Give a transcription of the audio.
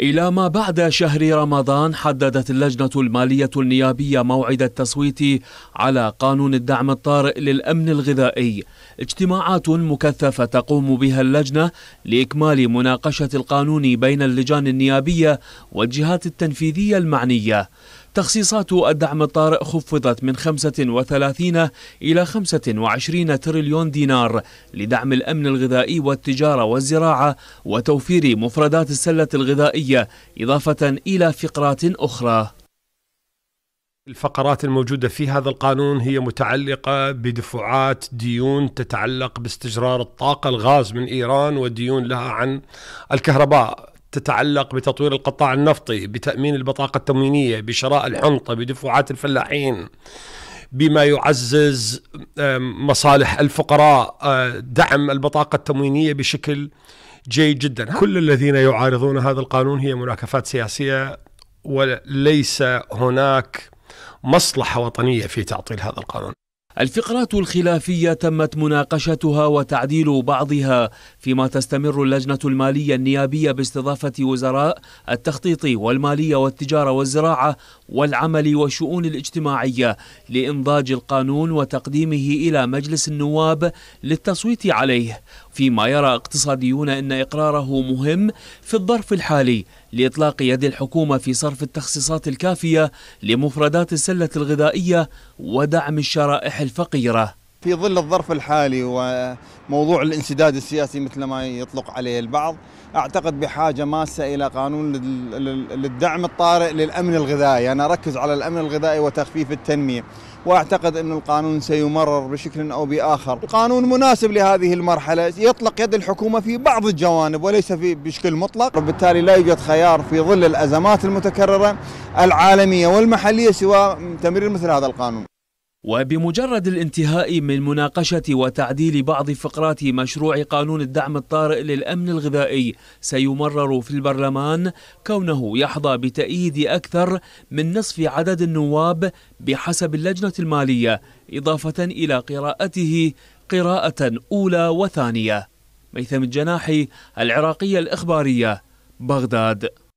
إلى ما بعد شهر رمضان حددت اللجنة المالية النيابية موعد التصويت على قانون الدعم الطارئ للأمن الغذائي اجتماعات مكثفة تقوم بها اللجنة لإكمال مناقشة القانون بين اللجان النيابية والجهات التنفيذية المعنية تخصيصات الدعم الطارئ خفضت من 35 إلى 25 تريليون دينار لدعم الأمن الغذائي والتجارة والزراعة وتوفير مفردات السلة الغذائية إضافة إلى فقرات أخرى الفقرات الموجودة في هذا القانون هي متعلقة بدفعات ديون تتعلق باستجرار الطاقة الغاز من إيران وديون لها عن الكهرباء تتعلق بتطوير القطاع النفطي بتأمين البطاقة التموينية بشراء الحنطة بدفعات الفلاحين بما يعزز مصالح الفقراء آه، دعم البطاقة التموينية بشكل جيد جدا كل الذين يعارضون هذا القانون هي مناكفات سياسية وليس هناك مصلحة وطنية في تعطيل هذا القانون الفقرات الخلافية تمت مناقشتها وتعديل بعضها فيما تستمر اللجنة المالية النيابية باستضافة وزراء التخطيط والمالية والتجارة والزراعة والعمل والشؤون الاجتماعية لإنضاج القانون وتقديمه إلى مجلس النواب للتصويت عليه فيما يرى اقتصاديون أن إقراره مهم في الظرف الحالي لإطلاق يد الحكومة في صرف التخصيصات الكافية لمفردات السلة الغذائية ودعم الشرائح الفقيرة في ظل الظرف الحالي وموضوع الانسداد السياسي مثل ما يطلق عليه البعض اعتقد بحاجه ماسه الى قانون للدعم الطارئ للامن الغذائي، انا اركز على الامن الغذائي وتخفيف التنميه، واعتقد ان القانون سيمرر بشكل او باخر، القانون مناسب لهذه المرحله، يطلق يد الحكومه في بعض الجوانب وليس في بشكل مطلق، وبالتالي لا يوجد خيار في ظل الازمات المتكرره العالميه والمحليه سوى تمرير مثل هذا القانون. وبمجرد الانتهاء من مناقشة وتعديل بعض فقرات مشروع قانون الدعم الطارئ للأمن الغذائي سيمرر في البرلمان كونه يحظى بتأييد أكثر من نصف عدد النواب بحسب اللجنة المالية إضافة إلى قراءته قراءة أولى وثانية ميثم الجناحي العراقية الإخبارية بغداد